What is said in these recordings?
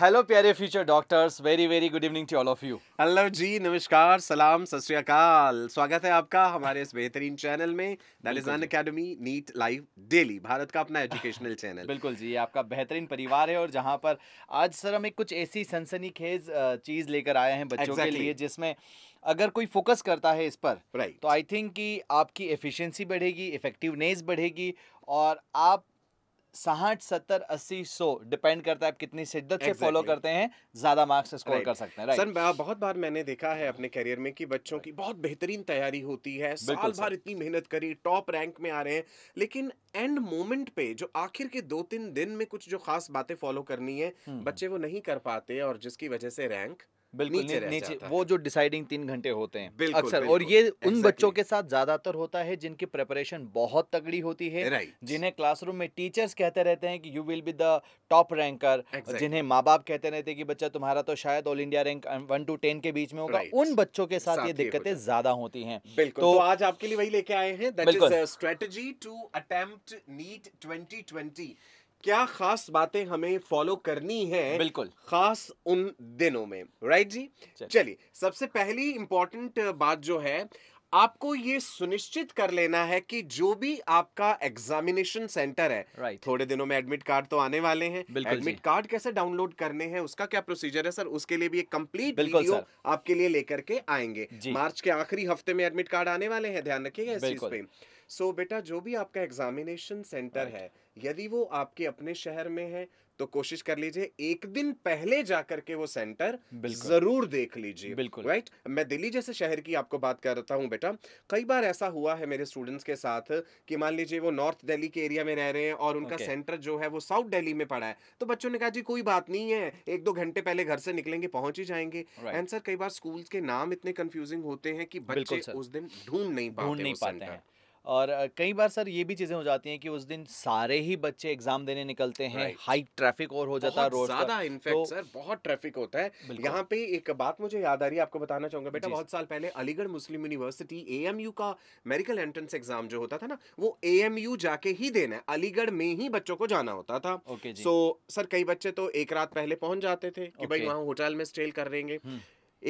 Hello प्यारे future doctors very very good evening to all of you hello जी नमस्कार सलाम सत स्वागत है आपका हमारे इस बेहतरीन चैनल में that is Unacademy NEET live daily Bharat का अपना एजुकेशनल चैनल बिल्कुल जी आपका बेहतरीन परिवार है और जहां पर आज सर हम एक कुछ ऐसी सनसनीखेज चीज लेकर आए हैं बच्चों exactly. के लिए जिसमें अगर कोई फोकस करता है इस पर right. तो आई थिंक कि आपकी एफिशिएंसी बढ़ेगी इफेक्टिवनेस बढ़ेगी और आप साठ सत्तर अस्सी सौ डिपेंड करता है आप कितनी शिद्दत exactly. से फॉलो करते हैं ज्यादा मार्क्स स्कोर right. कर सकते हैं right. सर बहुत बार मैंने देखा है अपने करियर में कि बच्चों की बहुत बेहतरीन तैयारी होती है साल भर इतनी मेहनत करी टॉप रैंक में आ रहे हैं लेकिन एंड मोमेंट पे जो आखिर के दो तीन दिन में कुछ जो खास बातें फॉलो करनी है हम्म। बच्चे वो नहीं कर पाते और जिसकी वजह से रैंक बिल्कुल नीचे, नीचे वो जो डिसाइडिंग तीन घंटे होते हैं अक्सर और ये उन बच्चों के साथ ज्यादातर होता है जिनकी प्रेपरेशन बहुत तगड़ी होती है जिन्हें क्लासरूम में टीचर्स कहते रहते हैं कि you will be the top ranker जिन्हें माँ बाप कहते रहते हैं कि बच्चा तुम्हारा तो शायद all India rank one to ten के बीच में होगा उन बच्चों के साथ ये दिक्कतें ज्यादा होती है तो, तो आज आपके लिए वही लेके आए हैं strategy to attempt NEET twenty क्या खास बातें हमें फॉलो करनी है बिल्कुल खास उन दिनों में राइट जी चलिए सबसे पहली इंपॉर्टेंट बात जो है आपको ये सुनिश्चित कर लेना है कि जो भी आपका एग्जामिनेशन सेंटर है right. थोड़े दिनों में एडमिट कार्ड तो आने वाले हैं एडमिट कार्ड कैसे डाउनलोड करने हैं उसका क्या प्रोसीजर है सर उसके लिए भी एक कंप्लीट वीडियो आपके लिए लेकर के आएंगे मार्च के आखिरी हफ्ते में एडमिट कार्ड आने वाले हैं ध्यान रखिएगा इस चीज पे सो so, बेटा जो भी आपका एग्जामिनेशन सेंटर है यदि वो आपके अपने शहर में है तो कोशिश कर लीजिए एक दिन पहले जाकर के वो सेंटर जरूर देख लीजिए बिल्कुल राइट right? मैं दिल्ली जैसे शहर की आपको बात करता हूँ बेटा कई बार ऐसा हुआ है मेरे स्टूडेंट्स के साथ कि मान लीजिए वो नॉर्थ दिल्ली के एरिया में रह रहे हैं और उनका okay. सेंटर जो है वो साउथ दिल्ली में पड़ा है तो बच्चों ने कहा जी कोई बात नहीं है एक दो घंटे पहले घर से निकलेंगे पहुंच ही जाएंगे एंड सर कई बार स्कूल के नाम इतने कंफ्यूजिंग होते हैं कि बच्चे उस दिन ढूंढ नहीं पाते नहीं पाते हैं और कई बार सर ये भी चीज़ें हो जाती हैं कि उस दिन सारे ही बच्चे एग्जाम देने निकलते हैं हाई ट्रैफिक और हो जाता है रोड ज़्यादा इनफैक्ट तो, सर बहुत ट्रैफिक होता है यहाँ पे एक बात मुझे याद आ रही है आपको बताना चाहूंगा बेटा बहुत साल पहले अलीगढ़ मुस्लिम यूनिवर्सिटी ए का मेडिकल एंट्रेंस एग्जाम जो होता था ना वो ए जाके ही देना है अलीगढ़ में ही बच्चों को जाना होता था सो सर कई बच्चे तो एक रात पहले पहुंच जाते थे कि भाई वहाँ होटल में स्टे कर देंगे हम्म।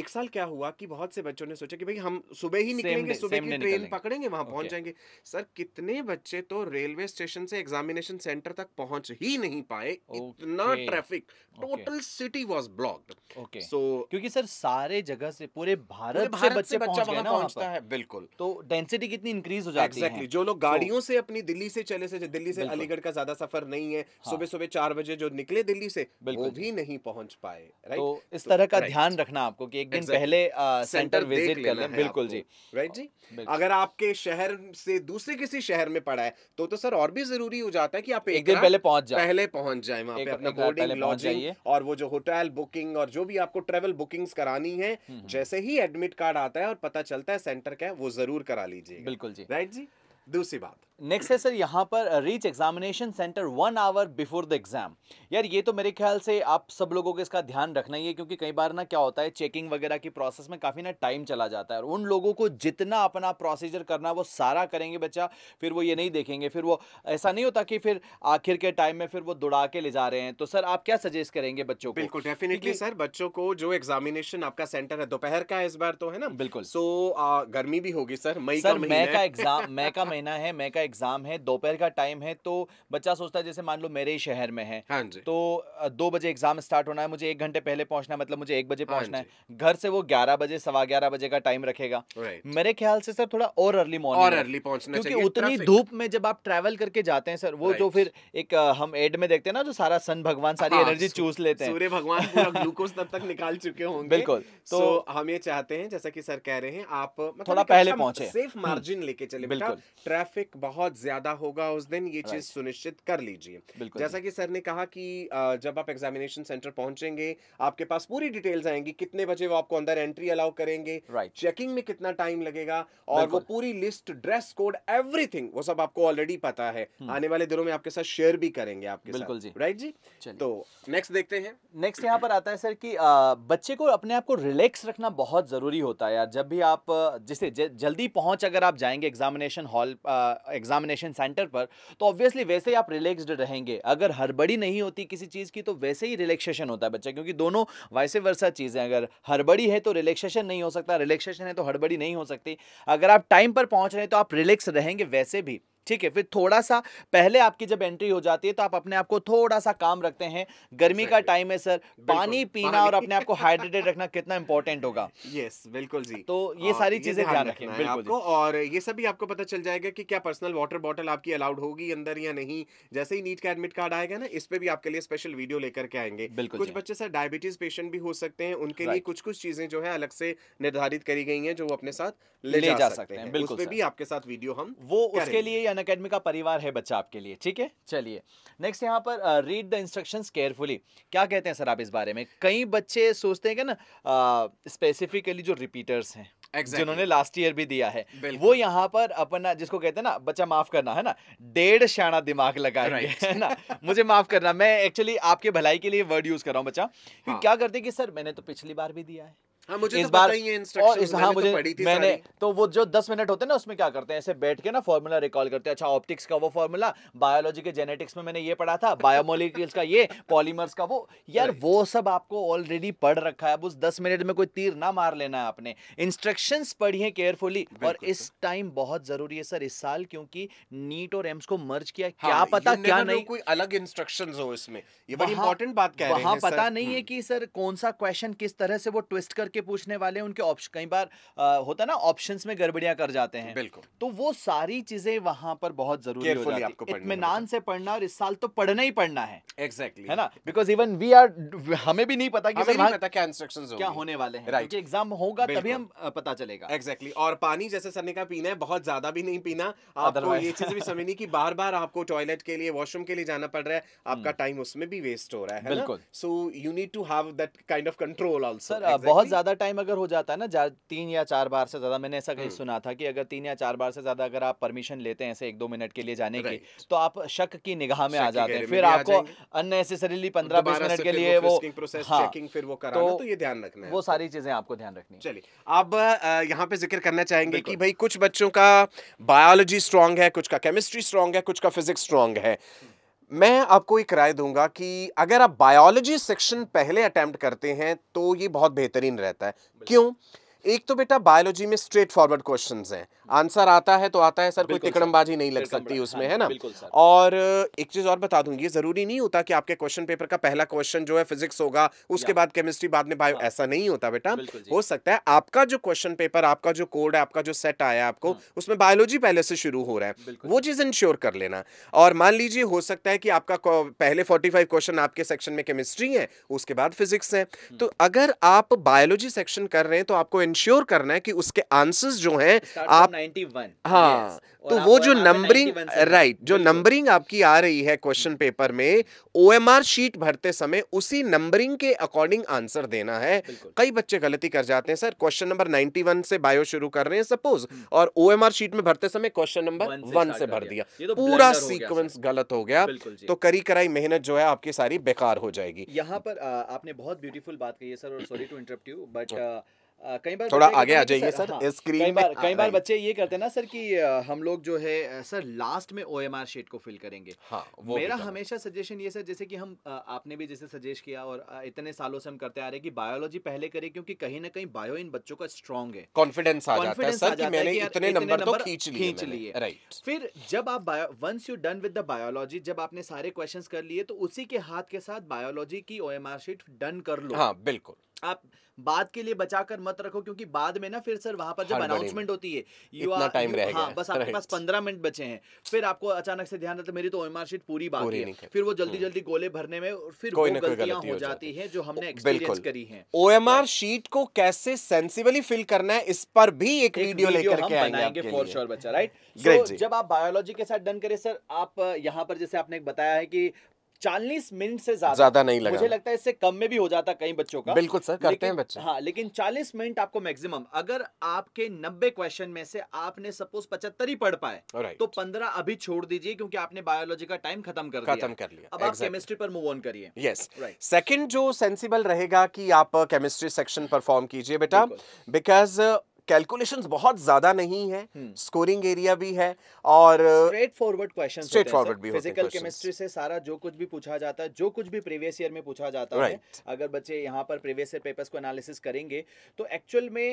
एक साल क्या हुआ कि बहुत से बच्चों ने सोचा कि भाई हम सुबह ही निकलेंगे सुबह की ट्रेन पकड़ेंगे वहां okay. पहुंच जाएंगे सर कितने बच्चे तो रेलवे स्टेशन से एग्जामिनेशन सेंटर तक पहुंच ही नहीं पाए okay. इतना traffic total city was blocked okay so क्योंकि सर सारे जगह से पूरे भारत, भारत से बच्चे से बच्चा वहां पहुंचता है बिल्कुल तो डेंसिटी कितनी इंक्रीज हो जाती है एग्जैक्टली जो लोग गाड़ियों से अपनी दिल्ली से चले से दिल्ली से अलीगढ़ का ज्यादा सफर नहीं है हाँ। सुबह सुबह चार बजे जो निकले दिल्ली से वो भी नहीं पहुंच पाए राइट तो इस तो तरह का ध्यान रखना आपको कि एक दिन exactly. पहले आ, सेंटर विजिट कर लें बिल्कुल जी राइट जी अगर आपके शहर से दूसरे किसी शहर में पड़ा है तो तो सर और भी जरूरी हो जाता है कि आप एक, एक दिन पहले पहुंच जाए पहले पहुंच जाए वहां पे अपना बोर्डिंग लॉजिंग और वो जो होटल बुकिंग और जो भी आपको ट्रेवल बुकिंग्स करानी है हम्म, हम्म। जैसे ही एडमिट कार्ड आता है और पता चलता है सेंटर का है वो जरूर करा लीजिए बिल्कुल जी राइट जी दूसरी बात नेक्स्ट है सर यहाँ पर reach examination centre one hour before the exam यार ये तो मेरे ख्याल से आप सब लोगों को इसका ध्यान रखना ही है क्योंकि कई बार ना क्या होता है चेकिंग वगैरह की प्रोसेस में काफ़ी ना टाइम चला जाता है और उन लोगों को जितना अपना प्रोसीजर करना वो सारा करेंगे बच्चा फिर वो ये नहीं देखेंगे फिर वो ऐसा नहीं होता कि फिर आखिर के टाइम में फिर वो दुड़ा के ले जा रहे हैं तो सर आप क्या सजेस्ट करेंगे बच्चों को बिल्कुल डेफिनेटली सर बच्चों को जो एग्जामिनेशन आपका सेंटर है दोपहर का इस बार तो है ना बिल्कुल सो गर्मी भी होगी सर मई का एग्जाम मई का महीना है मैं का एग्जाम है दोपहर का टाइम है तो बच्चा सोचता है जैसे मान लो मेरे ही शहर में है हाँ जी। तो दो बजे एग्जाम स्टार्ट होना है मुझे एक घंटे पहले पहुंचना है मतलब मुझे एक बजे हाँ पहुंचना हाँ है घर से वो ग्यारह बजे सवा ग्यारह बजे का टाइम रखेगा मेरे ख्याल से सर थोड़ा और अर्ली मॉर्निंग और अर्ली पहुंचना क्योंकि उतनी धूप में जब आप ट्रैवल करके जाते हैं सर वो जो फिर एक हम एड में देखते हैं ना जो सारा सन भगवान सारी एनर्जी हाँ, चूस लेते हैं सूर्य भगवान ग्लूकोज तब तक निकाल चुके होंगे बिल्कुल तो हम ये चाहते हैं जैसा कि सर कह रहे हैं आप मतलब थोड़ा पहले अच्छा पहुंचे सेफ मार्जिन लेके चले बिल्कुल ट्रैफिक बहुत ज्यादा होगा उस दिन ये चीज सुनिश्चित कर लीजिए जैसा कि सर ने कहा कि जब आप एग्जामिनेशन सेंटर पहुंचेंगे आपके पास पूरी डिटेल्स आएंगी कितने बजे वो आपको अंदर एंट्री अलाउ करेंगे चेकिंग में कितना टाइम लगेगा और वो पूरी लिस्ट ड्रेस कोड एवरीथिंग वो सब आपको ऑलरेडी पता है हम्म। आने वाले दिनों में आपके साथ शेयर भी करेंगे आपके बिल्कुल जी राइट जी तो नेक्स्ट देखते हैं नेक्स्ट यहाँ पर आता है सर की बच्चे को अपने आप को रिलैक्स रखना बहुत जरूरी होता है यार जब भी आप जिसे जल्दी पहुंच अगर आप जाएंगे एग्जामिनेशन हॉल एग्जामिनेशन सेंटर पर तो ऑब्वियसली वैसे ही आप रिलैक्सड रहेंगे अगर हड़बड़ी नहीं होती किसी चीज़ की तो वैसे ही रिलैक्सेशन होता है बच्चा क्योंकि दोनों वैसे वर्षा चीज़ें अगर हड़बड़ी है तो रिलैक्सेशन नहीं हो सकता रिलैक्सेशन है तो हड़बड़ी नहीं हो सकती अगर आप टाइम पर पहुँच रहे हैं तो आप रिलैक्स रहेंगे वैसे भी ठीक है फिर थोड़ा सा पहले आपकी जब एंट्री हो जाती है तो आप अपने आप को थोड़ा सा काम रखते हैं गर्मी का टाइम है सर पानी पीना और अपने आप को हाइड्रेटेड रखना कितना इंपॉर्टेंट होगा यस बिल्कुल जी तो ये सारी चीजें ध्यान रखें आपको और ये सभी आपको पता चल जाएगा कि क्या पर्सनल वाटर बॉटल आपकी अलाउड होगी अंदर या नहीं जैसे ही नीट का एडमिट कार्ड आएगा ना इस पे भी आपके लिए स्पेशल वीडियो लेकर के आएंगे कुछ बच्चे सर डायबिटीज पेशेंट भी हो सकते हैं उनके लिए कुछ कुछ चीजें जो है अलग से निर्धारित करी गई है जो वो अपने साथ ले, जा, सकते हैं बिल्कुल भी आपके साथ वीडियो हम वो उसके लिए अन अकेडमी का परिवार है बच्चा आपके लिए ठीक है चलिए नेक्स्ट यहाँ पर रीड द इंस्ट्रक्शन केयरफुली क्या कहते हैं सर आप इस बारे में कई बच्चे सोचते हैं कि ना स्पेसिफिकली uh, जो रिपीटर्स हैं Exactly. जिन्होंने लास्ट ईयर भी दिया है वो यहाँ पर अपना जिसको कहते हैं ना बच्चा माफ करना है ना डेढ़ शाना दिमाग लगा right. है ना मुझे माफ करना मैं एक्चुअली आपके भलाई के लिए वर्ड यूज कर रहा हूँ बच्चा हाँ. क्या करते हैं कि सर मैंने तो पिछली बार भी दिया है हाँ, तो, हाँ, तो, तो वो जो दस मिनट होते हैं ना उसमें क्या करते हैं ऐसे बैठ के ना फॉर्मूला रिकॉल करते हैं अच्छा ऑप्टिक्स का वो फॉर्मूला बायोलॉजी के जेनेटिक्स में मैंने ये पढ़ा था बायोमोलिक्यूल्स का ये पॉलीमर्स का वो यार वो सब आपको ऑलरेडी पढ़ रखा है अब उस दस मिनट में कोई तीर ना मार लेना है आपने इंस्ट्रक्शन पढ़िए केयरफुली और इस टाइम बहुत जरूरी है सर इस साल क्योंकि नीट और एम्स को मर्ज किया क्या हाँ, पता क्या नहीं कोई अलग इंस्ट्रक्शन हो इसमें ये बड़ी इंपॉर्टेंट बात क्या है पता नहीं है कि सर कौन सा क्वेश्चन किस तरह से वो ट्विस्ट करके के पूछने वाले उनके ऑप्शन कई बार आ, होता ना ऑप्शंस में गड़बड़ियां कर जाते हैं बिल्कुल तो वो सारी चीजें वहां पर बहुत जरूरी हो जाती है इतमान से पढ़ना और इस साल तो पढ़ना ही पढ़ना है एग्जैक्टली है ना बिकॉज इवन वी आर हमें भी नहीं पता कि नहीं पता क्या इंस्ट्रक्शन क्या होने वाले हैं right. एग्जाम होगा तभी हम पता चलेगा एग्जैक्टली और पानी जैसे सर ने कहा पीना है बहुत ज्यादा भी नहीं पीना आपको ये चीज भी समझनी कि बार बार आपको टॉयलेट के लिए वॉशरूम के लिए जाना पड़ रहा है हम्म। आपका टाइम उसमें भी वेस्ट हो रहा है बिल्कुल so you need to have that kind of control also बहुत ज्यादा ज़्यादा टाइम अगर हो जाता है ना तीन या चार बार से ज़्यादा मैंने ऐसा कहीं हम्म। सुना था कि अगर तीन या चार बार से ज़्यादा अगर आप परमिशन लेते हैं ऐसे एक दो मिनट के लिए जाने की तो आप शक की निगाह में आ जाते हैं फिर आपको अननेसेसरीली पंद्रह बीस मिनट के लिए वो चेकिंग हाँ। फिर वो कराना तो, तो ये ध्यान रखना वो सारी चीज़ें आपको ध्यान रखनी चलिए अब यहाँ पे जिक्र करना चाहेंगे कि भाई कुछ बच्चों का बायोलॉजी स्ट्रांग है कुछ का केमिस्ट्री स्ट्रांग है कुछ का फिजिक्स स्ट्रांग है मैं आपको एक राय दूंगा कि अगर आप बायोलॉजी सेक्शन पहले अटैम्प्ट करते हैं तो ये बहुत बेहतरीन रहता है क्यों एक तो बेटा बायोलॉजी में स्ट्रेट फॉरवर्ड क्वेश्चन है आंसर आता है तो आता है सर कोई तिकड़मबाजी नहीं लग सकती उसमें हाँ, है ना और एक चीज और बता दूंगी जरूरी नहीं होता कि आपके क्वेश्चन पेपर का पहला क्वेश्चन जो है फिजिक्स होगा उसके बाद केमिस्ट्री बाद में बायो हाँ। ऐसा नहीं होता बेटा हो सकता है आपका जो क्वेश्चन पेपर आपका जो कोड है आपका जो सेट आया है आपको हाँ। उसमें बायोलॉजी पहले से शुरू हो रहा है वो चीज इंश्योर कर लेना और मान लीजिए हो सकता है कि आपका पहले 45 क्वेश्चन आपके सेक्शन में केमिस्ट्री है उसके बाद फिजिक्स है तो अगर आप बायोलॉजी सेक्शन कर रहे हैं तो आपको इंश्योर करना है कि उसके आंसर्स जो हैं आप 91 हाँ yes. तो वो जो नंबरिंग राइट जो नंबरिंग आपकी आ रही है क्वेश्चन हम्म। पेपर में ओएमआर शीट भरते समय उसी नंबरिंग के अकॉर्डिंग आंसर देना है कई बच्चे गलती कर जाते हैं सर क्वेश्चन नंबर 91 से बायो शुरू कर रहे हैं सपोज हम्म। और ओएमआर शीट में भरते समय क्वेश्चन नंबर वन से भर दिया तो पूरा सीक्वेंस गलत हो गया तो करी कराई मेहनत जो है आपकी सारी बेकार हो जाएगी यहाँ पर आपने बहुत ब्यूटीफुल बात कही है सर और sorry to interrupt you but कई बार थोड़ा आगे आ जाइए सर स्क्रीन हाँ, कई बार कई बार बच्चे ये करते हैं ना सर कि हम लोग जो है सर लास्ट में ओ एम आर शीट को फिल करेंगे हाँ, मेरा हमेशा सजेशन ये सर जैसे कि हम आपने भी जैसे सजेस्ट किया और इतने सालों से हम करते आ रहे कि बायोलॉजी पहले करें क्योंकि कहीं ना कहीं बायो इन बच्चों का स्ट्रॉन्ग है कॉन्फिडेंस आ जाता है सर कि मैंने इतने नंबर तो खींच खींच लिए फिर जब आप once you done with the biology जब आपने सारे क्वेश्चन कर लिए तो उसी के हाथ के साथ बायोलॉजी की O M R sheet done कर लो हाँ बिल्कुल आप बाद के लिए बचाकर मत रखो क्योंकि बाद में ना फिर सर वहां पर जब अनाउंसमेंट होती है यू आर टाइम रहेगा हाँ, बस आपके पास पंद्रह मिनट बचे हैं फिर आपको अचानक से ध्यान रहता मेरी तो ओएमआर शीट पूरी बात है फिर वो जल्दी हम्म। जल्दी गोले भरने में और फिर कोई वो गलतियां हो जाती है जो हमने एक्सपीरियंस करी हैं ओएमआर शीट को कैसे सेंसिबली फिल करना है इस पर भी एक वीडियो लेकर के आएंगे फॉर श्योर बच्चा राइट जब आप बायोलॉजी के साथ डन करें सर आप यहाँ पर जैसे आपने बताया है कि चालीस मिनट से ज्यादा ज्यादा नहीं लगा मुझे लगता है इससे कम में भी हो जाता कई बच्चों का बिल्कुल सर करते हैं बच्चे हाँ लेकिन चालीस मिनट आपको मैक्सिमम अगर आपके नब्बे क्वेश्चन में से आपने सपोज पचहत्तर ही पढ़ पाए तो पंद्रह अभी छोड़ दीजिए क्योंकि आपने बायोलॉजी का टाइम खत्म कर खत्म कर लिया अब exactly. आप केमिस्ट्री पर मूव ऑन करिए यस सेकंड जो सेंसिबल रहेगा कि आप केमिस्ट्री सेक्शन परफॉर्म कीजिए बेटा बिकॉज कैलकुलेशन बहुत ज्यादा नहीं है स्कोरिंग एरिया भी है और straightforward question straightforward भी फिजिकल केमिस्ट्री से सारा जो कुछ भी पूछा जाता है जो कुछ भी प्रीवियस ईयर में पूछा जाता right. है अगर बच्चे यहाँ पर प्रीवियस ईयर पेपर्स को एनालिसिस करेंगे तो एक्चुअल में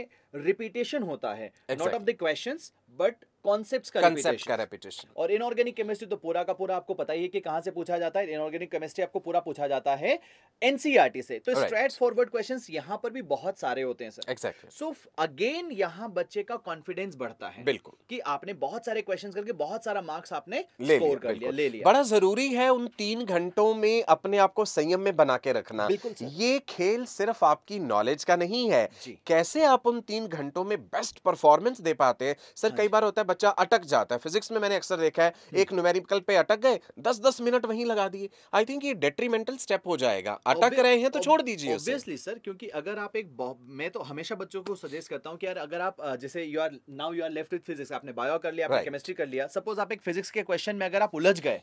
रिपीटेशन होता है not of the question but concepts का कॉन्सेप्ट का रेपिटेशन और इनऑर्गेनिक केमिस्ट्री तो पूरा का पूरा आपको पता ही है कि कहां से पूछा जाता है इनऑर्गेनिक केमिस्ट्री आपको पूरा पूछा जाता है एनसीईआरटी e से तो स्ट्रेट फॉरवर्ड क्वेश्चन यहाँ पर भी बहुत सारे होते हैं सर एक्सैक्ट सो अगेन यहाँ बच्चे का कॉन्फिडेंस बढ़ता है बिल्कुल की आपने बहुत सारे क्वेश्चन करके बहुत सारा मार्क्स आपने स्कोर कर लिया ले लिया बड़ा जरूरी है उन तीन घंटों में अपने आप को संयम में बना के रखना ये खेल सिर्फ आपकी नॉलेज का नहीं है कैसे आप उन तीन घंटों में बेस्ट परफॉर्मेंस दे पाते हैं सर हाँ कई बार होता है बच्चा अटक जाता है फिजिक्स में मैंने अक्सर देखा है हम्म। एक न्यूमेरिकल पे अटक गए दस दस मिनट वहीं लगा दिए आई थिंक ये डेट्रीमेंटल स्टेप हो जाएगा अटक रहे हैं तो छोड़ दीजिए ऑब्वियसली सर क्योंकि अगर आप एक मैं तो हमेशा बच्चों को सजेस्ट करता हूँ कि यार अगर आप जैसे you are now you are left with physics आपने बायो कर लिया आपने केमिस्ट्री कर लिया सपोज आप एक फिजिक्स के क्वेश्चन में अगर आप उलझ गए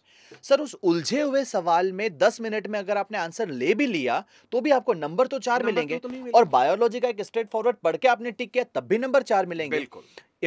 सर उस उलझे हुए सवाल में दस मिनट में अगर आपने आंसर ले भी लिया तो भी आपको नंबर तो चार तो मिलेंगे और बायोलॉजी का एक स्ट्रेट फॉरवर्ड पढ़ के आपने टिक किया तब भी नंबर चार मिलेंगे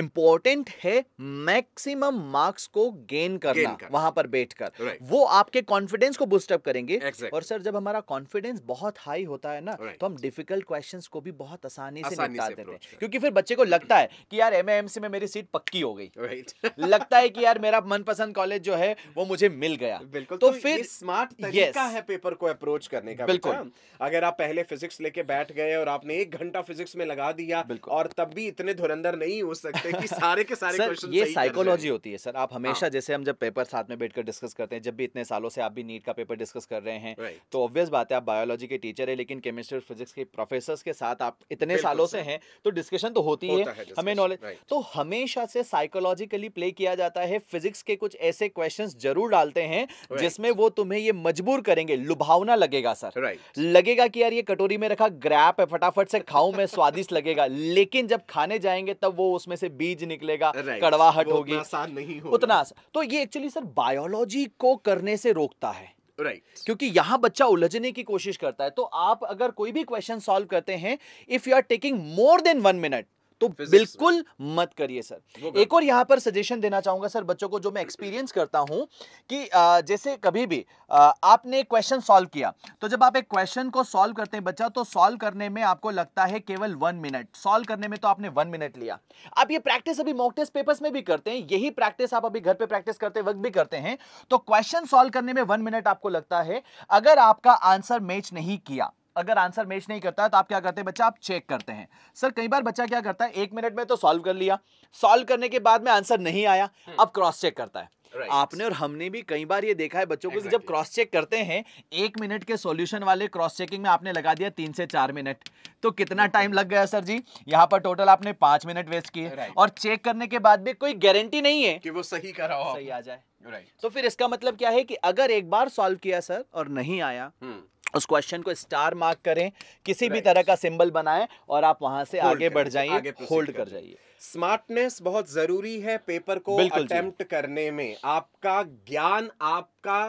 इंपॉर्टेंट है मैक्सिमम मार्क्स को गेन करना, करना। वहां पर बैठकर right. वो आपके कॉन्फिडेंस को बूस्टअप करेंगे exactly. और सर जब हमारा कॉन्फिडेंस बहुत हाई होता है ना right. तो हम डिफिकल्ट क्वेश्चंस को भी बहुत आसानी, से निकाल देते हैं क्योंकि फिर बच्चे को लगता है कि यार एम में मेरी सीट पक्की हो गई right. लगता है कि यार मेरा मनपसंद कॉलेज जो है वो मुझे मिल गया बिल्कुल तो, तो फिर स्मार्ट तरीका है पेपर को अप्रोच करने का बिल्कुल अगर आप पहले फिजिक्स लेके बैठ गए और आपने एक घंटा फिजिक्स में लगा दिया और तब भी इतने धुरंधर नहीं हो सकते कि सारे के सारे ये साइकोलॉजी होती है सर आप हाँ। हमेशा हाँ. जैसे हम जब पेपर साथ में बैठकर डिस्कस करते हैं जब भी इतने सालों से आप भी नीट का पेपर डिस्कस कर रहे हैं तो ऑब्वियस बात है आप बायोलॉजी के टीचर है लेकिन केमिस्ट्री और फिजिक्स के प्रोफेसर के साथ आप इतने सालों से हैं तो डिस्कशन तो होती है हमें नॉलेज तो हमेशा से साइकोलॉजिकली प्ले किया जाता है फिजिक्स के कुछ ऐसे क्वेश्चन जरूर डालते हैं जिसमें वो तुम्हें ये मजबूर करेंगे लुभावना लगेगा सर लगेगा कि यार ये कटोरी में रखा ग्रैप है फटाफट से खाऊं मैं स्वादिष्ट लगेगा लेकिन जब खाने जाएंगे तब वो उसमें से बीज निकलेगा कड़वाहट होगी आसान नहीं हो उतना आसान तो ये एक्चुअली सर बायोलॉजी को करने से रोकता है राइट right. क्योंकि यहां बच्चा उलझने की कोशिश करता है तो आप अगर कोई भी क्वेश्चन सॉल्व करते हैं if you are taking more than one minute तो बिल्कुल मत करिए सर एक और यहाँ पर सजेशन देना चाहूंगा सर बच्चों को जो मैं एक्सपीरियंस करता हूँ कि जैसे कभी भी आपने क्वेश्चन सॉल्व किया तो जब आप एक क्वेश्चन को सॉल्व करते हैं बच्चा तो सॉल्व करने में आपको लगता है केवल वन मिनट सॉल्व करने में तो आपने वन मिनट लिया आप ये प्रैक्टिस अभी मॉक टेस्ट पेपर्स में भी करते हैं यही प्रैक्टिस आप अभी घर पर प्रैक्टिस करते वक्त भी करते हैं तो क्वेश्चन सॉल्व करने में वन मिनट आपको लगता है अगर आपका आंसर मैच नहीं किया अगर आंसर मैच नहीं करता है तो आप क्या करते हैं बच्चा आप चेक करते हैं सर कई बार बच्चा क्या करता है एक मिनट में तो सॉल्व कर लिया सॉल्व करने के बाद में आंसर नहीं आया हम्म। अब क्रॉस चेक करता है Right. आपने और हमने भी कई बार ये देखा है बच्चों को exactly. जब क्रॉस चेक करते हैं एक मिनट के सॉल्यूशन वाले क्रॉस चेकिंग में आपने लगा दिया तीन से चार मिनट तो कितना टाइम okay. लग गया सर जी यहाँ पर टोटल आपने पांच मिनट वेस्ट किए right. और चेक करने के बाद भी कोई गारंटी नहीं है कि वो सही करा हो सही आ जाए right. तो फिर इसका मतलब क्या है कि अगर एक बार सॉल्व किया सर और नहीं आया hmm. उस क्वेश्चन को स्टार मार्क करें किसी right. भी तरह का सिंबल बनाएं और आप वहां से आगे बढ़ जाइए होल्ड कर जाइए स्मार्टनेस बहुत जरूरी है पेपर को अटेम्प्ट करने में आपका ज्ञान आपका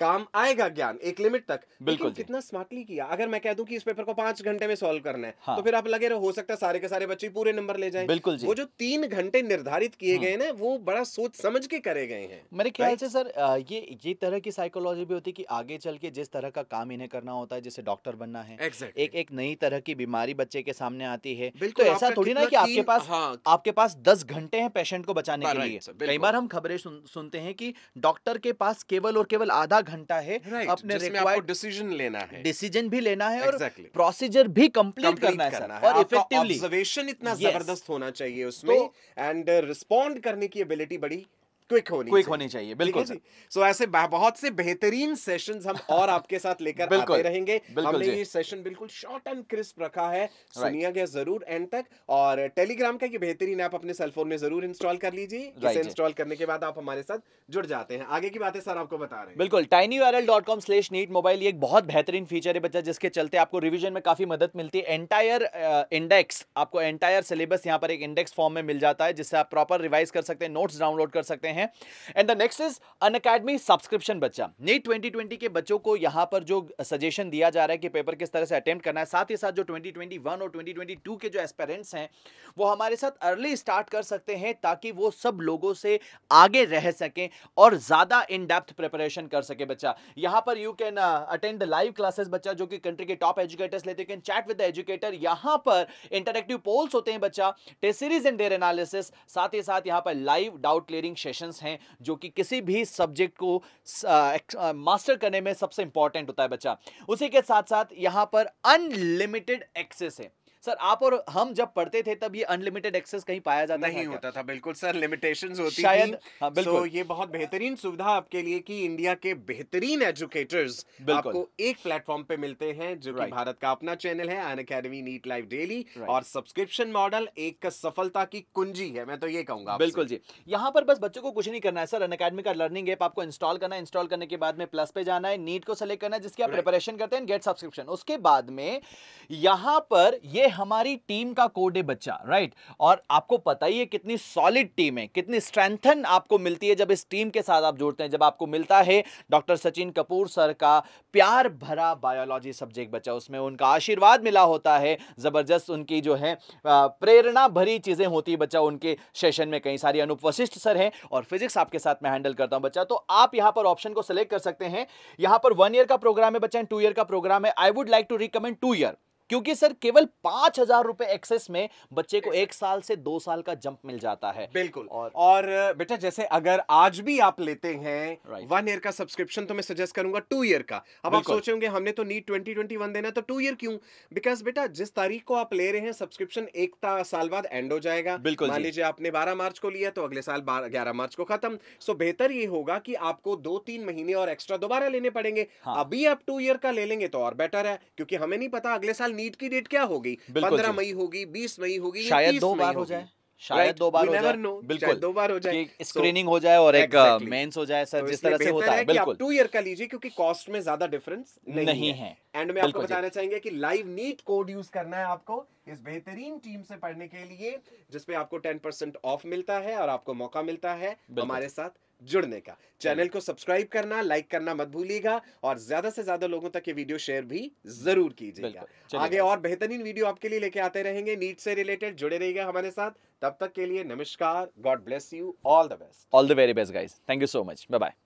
काम आएगा ज्ञान एक लिमिट तक बिल्कुल कितना स्मार्टली किया अगर मैं कह दूं कि इस पेपर को पांच घंटे में सॉल्व करना है हाँ। तो फिर आप लगे रहो हो सकता है सारे के सारे बच्चे पूरे नंबर ले जाएं बिल्कुल जी। वो जो तीन घंटे निर्धारित किए हाँ। गए ना वो बड़ा सोच समझ के करे गए हैं मेरे ख्याल से सर ये ये तरह की साइकोलॉजी भी होती है कि आगे चल के जिस तरह का काम इन्हें करना होता है जैसे डॉक्टर बनना है एक एक नई तरह की बीमारी बच्चे के सामने आती है तो ऐसा थोड़ी ना कि आपके पास हाँ। आपके पास दस घंटे हैं पेशेंट को बचाने के लिए कई बार हम खबरें सुनते हैं कि डॉक्टर के पास केवल और केवल आधा घंटा है right, अपने रिक्वायर्ड डिसीजन लेना है डिसीजन भी लेना है और exactly. प्रोसीजर भी कंप्लीट करना, करना है और इफेक्टिवली ऑब्जर्वेशन इतना yes. जबरदस्त होना चाहिए उसमें एंड तो रिस्पॉन्ड करने की एबिलिटी बड़ी क्विक होनी क्विक होनी चाहिए बिल्कुल जी सो so, ऐसे बहुत से बेहतरीन सेशन हम और आपके साथ लेकर आते रहेंगे हमने ये सेशन बिल्कुल शॉर्ट एंड क्रिस्प रखा है सुनिया गया जरूर एंड तक और टेलीग्राम का ये बेहतरीन ऐप अपने सेलफोन में जरूर इंस्टॉल कर लीजिए इसे इंस्टॉल करने के बाद आप हमारे साथ जुड़ जाते हैं आगे की बातें सर आपको बता रहे हैं बिल्कुल tiny viral dot com slash NEET mobile ये एक बहुत बेहतरीन फीचर है बच्चा जिसके चलते आपको रिविजन में काफी मदद मिलती है एंटायर इंडेक्स uh, आपको एंटायर सिलेबस यहाँ पर एक इंडेक्स फॉर्म में मिल जाता है जिससे आप प्रॉपर रिवाइज कर सकते हैं नोट्स डाउनलोड कर सकते हैं हैं and the next is Unacademy subscription बच्चा नीट ट्वेंटी ट्वेंटी के बच्चों को यहाँ पर जो सजेशन दिया जा रहा है कि पेपर किस तरह से अटेम्प्ट करना है साथ ही साथ जो ट्वेंटी ट्वेंटी वन और ट्वेंटी ट्वेंटी टू के जो एस्पेरेंट्स हैं वो हमारे साथ अर्ली स्टार्ट कर सकते हैं ताकि वो सब लोगों से आगे रह सकें और ज़्यादा इन डेप्थ प्रिपरेशन कर सके बच्चा यहाँ पर you can attend the live classes बच्चा जो कि कंट्री के टॉप एजुकेटर्स लेते can chat with the educator यहाँ पर इंटरेक्टिव पोल्स होते हैं बच्चा test series and their analysis साथ ही साथ यहाँ पर live doubt clearing session questions हैं जो कि किसी भी सब्जेक्ट को मास्टर uh, uh, करने में सबसे इंपॉर्टेंट होता है बच्चा उसी के साथ साथ यहाँ पर अनलिमिटेड एक्सेस है सर आप और हम जब पढ़ते थे तब ये अनलिमिटेड एक्सेस कहीं पाया जाता नहीं था होता था बिल्कुल सर लिमिटेशन होती शायद हाँ, बिल्कुल so, ये बहुत बेहतरीन सुविधा आपके लिए कि इंडिया के बेहतरीन एजुकेटर्स आपको एक प्लेटफॉर्म पे मिलते हैं जो कि भारत का अपना चैनल है Unacademy NEET live daily और सब्सक्रिप्शन मॉडल एक सफलता की कुंजी है मैं तो ये कहूंगा बिल्कुल जी यहाँ पर बस बच्चों को कुछ नहीं करना है सर अन का लर्निंग ऐप आपको इंस्टॉल करना है इंस्टॉल करने के बाद में प्लस पे जाना है नीट को सेलेक्ट करना है जिसकी आप प्रिपरेशन करते हैं गेट सब्सक्रिप्शन उसके बाद में यहाँ पर ये हमारी टीम का कोड है बच्चा राइट और आपको पता ही है कितनी सॉलिड टीम है कितनी स्ट्रेंथन आपको मिलती है जब इस टीम के साथ आप जुड़ते हैं जब आपको मिलता है डॉक्टर सचिन कपूर सर का प्यार भरा बायोलॉजी सब्जेक्ट बच्चा उसमें उनका आशीर्वाद मिला होता है ज़बरदस्त उनकी जो है प्रेरणा भरी चीज़ें होती है बच्चा उनके सेशन में कई सारी अनुप सर हैं और फिजिक्स आपके साथ मैं हैंडल करता हूं बच्चा तो आप यहां पर ऑप्शन को सिलेक्ट कर सकते हैं यहां पर वन ईयर का प्रोग्राम है बच्चा टू ईयर का प्रोग्राम है I would like to recommend two year क्योंकि सर केवल पांच हजार रुपए एक्सेस में बच्चे को एक साल से दो साल का जंप मिल जाता है बिल्कुल और, और बेटा जैसे अगर आज भी आप लेते हैं वन ईयर का सब्सक्रिप्शन तो मैं सजेस्ट करूंगा टू ईयर का अब आप होंगे हमने तो नीट ट्वेंटी ट्वेंटी वन देना तो टू ईयर क्यों बिकॉज बेटा जिस तारीख को आप ले रहे हैं सब्सक्रिप्शन एक साल बाद एंड हो जाएगा बिल्कुल मान लीजिए आपने बारह मार्च को लिया तो अगले साल ग्यारह मार्च को खत्म सो बेहतर ये होगा कि आपको दो तीन महीने और एक्स्ट्रा दोबारा लेने पड़ेंगे हाँ। अभी आप टू ईयर का ले लेंगे तो और बेटर है क्योंकि हमें नहीं पता अगले साल नीट की डेट क्या होगी पंद्रह मई होगी बीस मई होगी शायद दो बार हो जाए शायद right. दो बार हो जाए बिल्कुल दो बार हो जाए स्क्रीनिंग so, हो जाए और एक मेंस uh, हो जाए सर तो जिस तरह से होता है बिल्कुल टू ईयर का लीजिए क्योंकि कॉस्ट में ज्यादा डिफरेंस नहीं, नहीं है एंड में आपको बताना चाहेंगे कि लाइव नीट कोड यूज करना है आपको इस बेहतरीन टीम से पढ़ने के लिए जिसपे आपको टेन परसेंट ऑफ मिलता है और आपको मौका मिलता है हमारे साथ जुड़ने का चैनल हम्म। को सब्सक्राइब करना लाइक करना मत भूलिएगा और ज्यादा से ज्यादा लोगों तक ये वीडियो शेयर भी जरूर कीजिएगा आगे और बेहतरीन वीडियो आपके लिए लेके आते रहेंगे नीट से रिलेटेड जुड़े रहिएगा हमारे साथ तब तक के लिए नमस्कार God bless you all the best all the very best guys thank you so much bye bye